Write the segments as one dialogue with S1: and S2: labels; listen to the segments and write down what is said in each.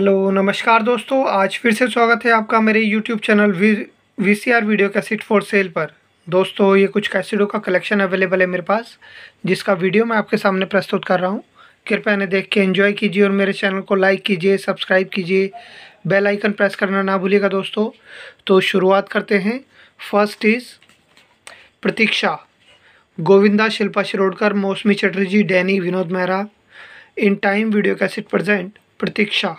S1: Hello नमस्कार दोस्तों आज फिर से स्वागत है आपका मेरे YouTube channel V V C R video cassette for sale पर दोस्तों ये कुछ कैसेटों का कलेक्शन अवेलेबल है मेरे पास जिसका वीडियो मैं आपके सामने प्रस्तुत कर रहा हूँ कृपया इन्हें देख के एंजॉय कीजिए और मेरे चैनल को लाइक कीजिए सब्सक्राइब कीजिए बेल आइकन प्रेस करना ना भूलिएगा दोस्तों तो शुरुआत करते हैं first is Pratiksha Govinda Shilpa Shirodkar Moushumi Chatterjee Danny Vinod Mehra in time video cassette present Pratiksha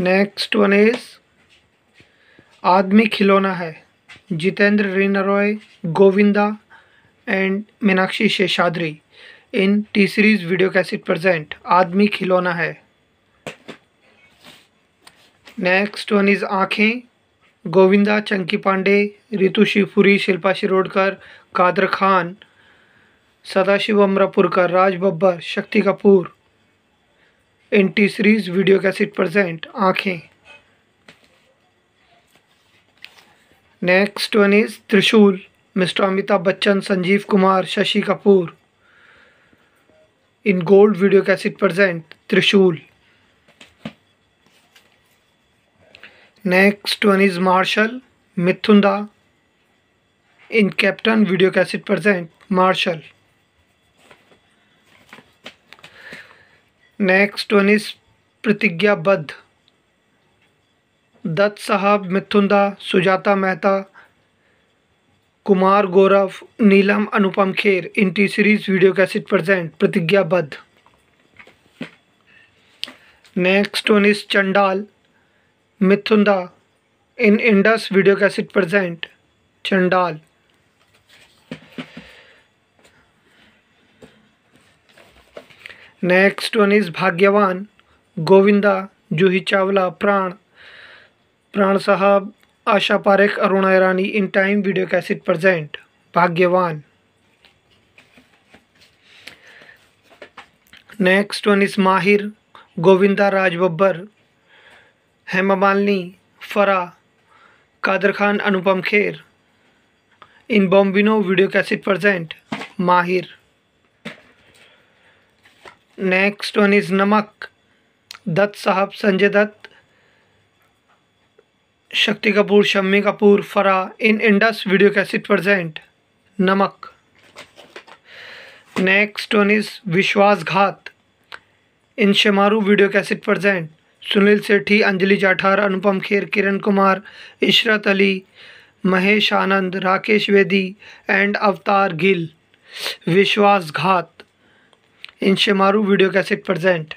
S1: next one is Aadmi Khilona Hai Jeetendra Reena Roy Govinda and Meenakshi Seshadri in T Series video cassette present Aadmi Khilona है नेक्स्ट वन इज़ आँखें Govinda Chunky Pandey Ritu Shivpuri Shilpa Shirodkar Kader Khan Sadashiv Amrapurkar Raj Babbar Shakti Kapoor in T Series video cassette present Aankhen next one is Trishul mister Amitabh Bachchan Sanjeev Kumar Shashi Kapoor in gold video cassette present Trishul next one is Marshal Mithunda in Captain video cassette present Marshal next one is Pratigyabadh Dutt Sahab Mithunda Sujata Mehta Kumar Gaurav Neelam Anupam Kher in T Series video cassette present Pratigyabadh next one is Chandaal Mithunda in Indus video cassette present चंडाल next one is Bhagyawan Govinda Juhi Chawla Pran Pran Sahab Asha Parekh Aruna Irani in time video cassette present Bhagyawan next one is Maahir Govinda Raj Babbar Hema Malini Farah Kader Khan Anupam Kher in Bombino video cassette present Maahir next one is Namak Dutt साहब संजय दत्त शक्ति Kapoor Shammi Kapoor Farah in Indus video cassette present Namak next one is Vishwasghat in Shemaroo video cassette present Sunil Sethi Anjali Jathar Anupam Kher Kiran Kumar Ishrat Ali Mahesh Anand Rakesh Bedi and Avtar Gill Vishwasghat in Shemaroo video cassette present.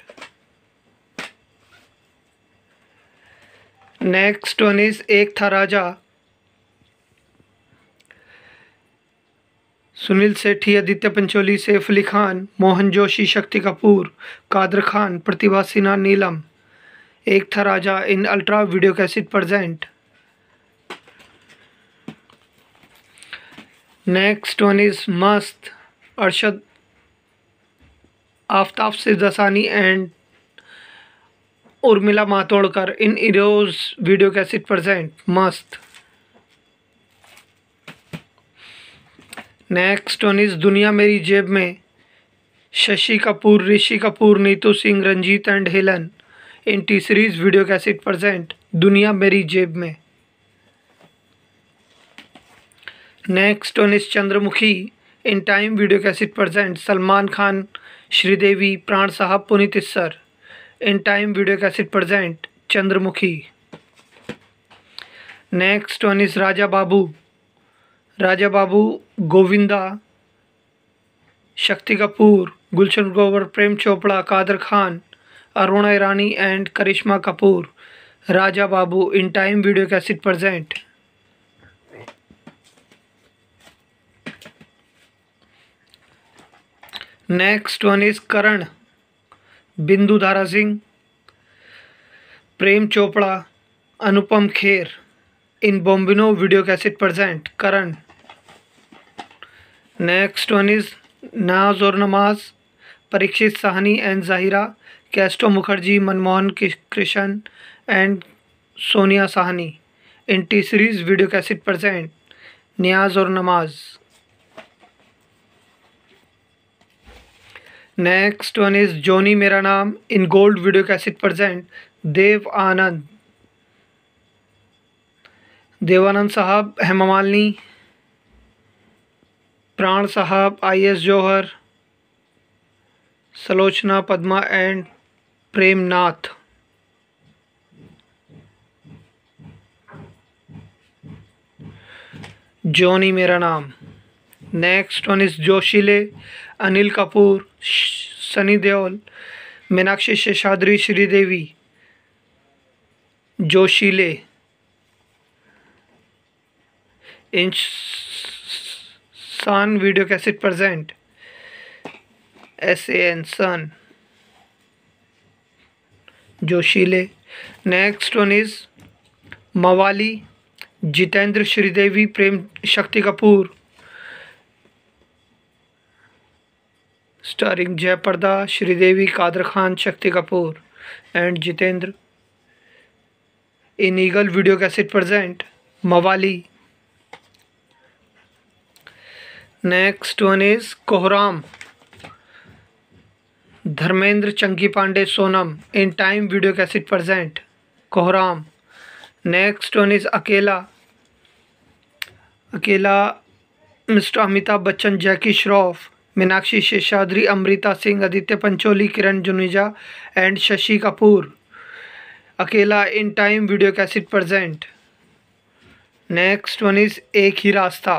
S1: Next one is Ek Tha राजा सुनील सेठी आदित्य पंचोली सैफ अली खान मोहन जोशी शक्ति कपूर कादर खान प्रतिभा Sinha Neelam Ek Tha Raja in Ultra video cassette present next one is Mast Arshad Aftab Shivdasani and Urmila Matondkar in Eros video cassette present Mast next one is Duniya Meri Jeb Mein Shashi Kapoor Rishi Kapoor Neetu Singh Ranjeet and Helen in T Series video cassette present Duniya Meri Jeb Mein next one is Chandramukhi in time video cassette present Salman Khan Sridevi Pran Sahab Puneet Issar in time video cassette present Chandramukhi next one is Raja Babu Raja Babu Govinda Shakti Kapoor Gulshan Grover Prem Chopra Kader Khan Aruna Irani and Karisma Kapoor Raja Babu in time video cassette present next one is Karan Bindu Dara Singh Prem Chopra Anupam Kher in Bombino video cassette present Karan next one is Naaz Aur Namaaz Parikshit Sahni and Zahira Casto Mukherjee Manmohan Krishna and Sonia Sahni in T series video cassette present न्याज और नमाज़ next one is Johny Mera Naam in gold video cassette present Dev Anand Devanand sahab Hema Pran sahab I S Johar Sulochana Padma and Premnath Johny Mera Naam next one is जोशीले Anil Kapoor Sunny Deol Meenakshi Seshadri Sridevi Joshiley in Sun video cassette present S N Sun Joshiley next one is Mawaali Jeetendra Sridevi Prem Shakti Kapoor starring Jayaprada Sridevi Kader Khan Shakti Kapoor and Jeetendra in Eagle video cassette present Mawaali next one is Kohram Dharmendra Chunky Pandey Sonam in time video cassette present Kohram next one is Akela Akela mister Amitabh Bachchan Jackie Shroff Meenakshi Seshadri Amrita Singh Aditya Pancholi Kiran Juneja and Shashi Kapoor Akela in time video cassette present next one is Ek Hi Raasta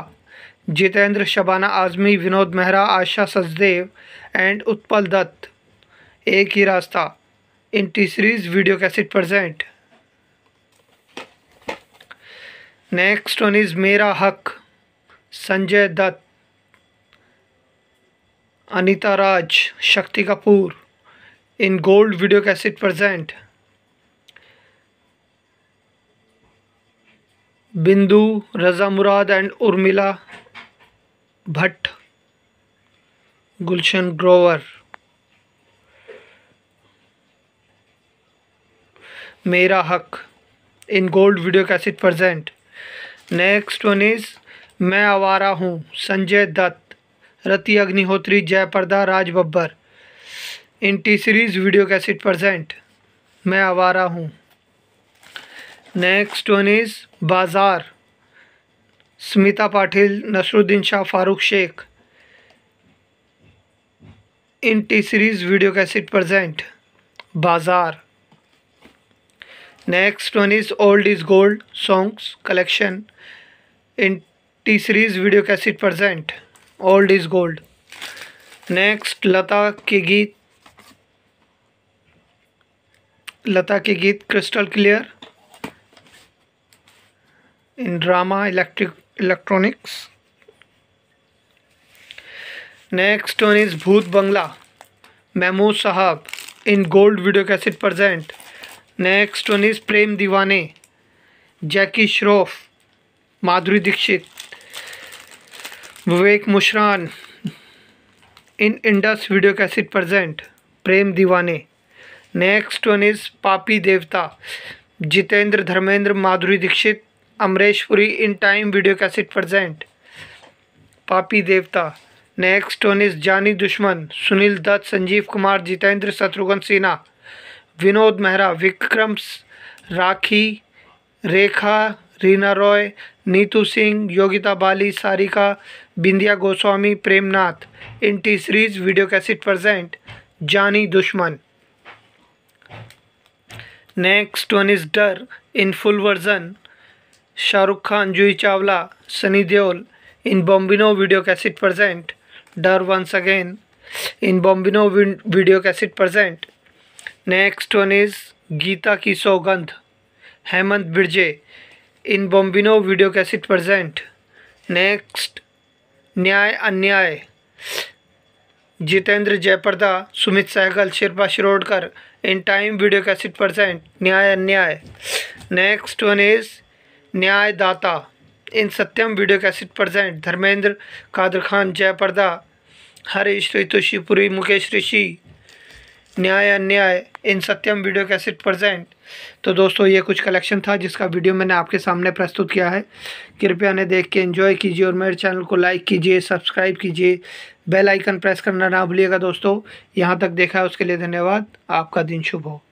S1: Jeetendra Shabana Azmi Vinod Mehra Asha Sachdev and Utpal Dutt Ek Hi Raasta in T series video cassette present next one is Mera Haq Sanjay Dutt Anita Raj Shakti Kapoor in gold video cassette present Bindu Raza Murad and Urmila Bhatt Gulshan Grover Mera Haq in gold video cassette present next one is Main Awara हूँ Sanjay Dutt Rati Agnihotri Jayaprada Raj Babbar in T series video cassette present Main Awara Hoon next one is Bazaar Smita Patil Naseeruddin Shah Farooq Sheikh in T series video cassette present Bazaar next one is old is gold songs collection in T series video cassette present old is gold next Lata ke Geet Lata ke Geet crystal clear in drama electric electronics next one is Bhoot Bangla Mehmood साहब in gold video cassette present next one is Prem Deewane Jackie Shroff Madhuri Dixit Vivek Mushran in Indus video cassette present Prem Deewane next one is Paapi Devta Jeetendra Dharmendra Madhuri Dixit Amrishpuri in time video cassette present Paapi Devta next one is Jaani Dushman Sunil Dutt Sanjeev Kumar Jeetendra Shatrughan Sinha Vinod Mehra Vikram Rakhee Rekha Reena Roy Neetu Singh Yogeeta Bali Sarika Bindiya Goswami Premnath in T Series video cassette present Jaani Dushman next one is Darr in full version Shahrukh Khan Juhi Chawla Sunny Deol in Bombino video cassette present Darr once again in Bombino video cassette present next one is Geeta ki Saugandh Hemant Birje in Bombino video cassette present next Nyay Anyay Jeetendra Jayaprada Sumeet Saigal Shilpa Shirodkar in time video cassette present Nyay Anyay next one is Nyaydata in Satyam video cassette present Dharmendra Kader Khan Jayaprada Harish Ritushi Puri Mukesh Rishi Nyay Anyay in Satyam video cassette present तो दोस्तों ये कुछ collection था जिसका video मैंने आपके सामने प्रस्तुत किया है कृपया ने देख के एंजॉय कीजिए और मेरे चैनल को लाइक कीजिए सब्सक्राइब कीजिए बेल आइकन प्रेस करना ना भूलिएगा दोस्तों यहाँ तक देखा है उसके लिए धन्यवाद आपका दिन शुभ हो